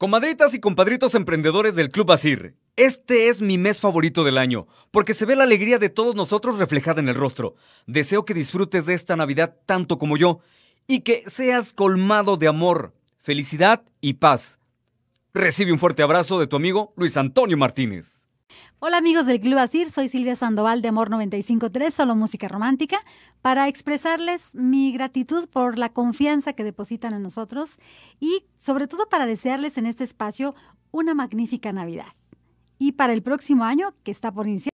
Comadritas y compadritos emprendedores del Club Asir, este es mi mes favorito del año, porque se ve la alegría de todos nosotros reflejada en el rostro. Deseo que disfrutes de esta Navidad tanto como yo y que seas colmado de amor, felicidad y paz. Recibe un fuerte abrazo de tu amigo Luis Antonio Martínez. Hola amigos del Club Asir, soy Silvia Sandoval de Amor 953, solo música romántica, para expresarles mi gratitud por la confianza que depositan en nosotros y sobre todo para desearles en este espacio una magnífica Navidad. Y para el próximo año, que está por iniciar,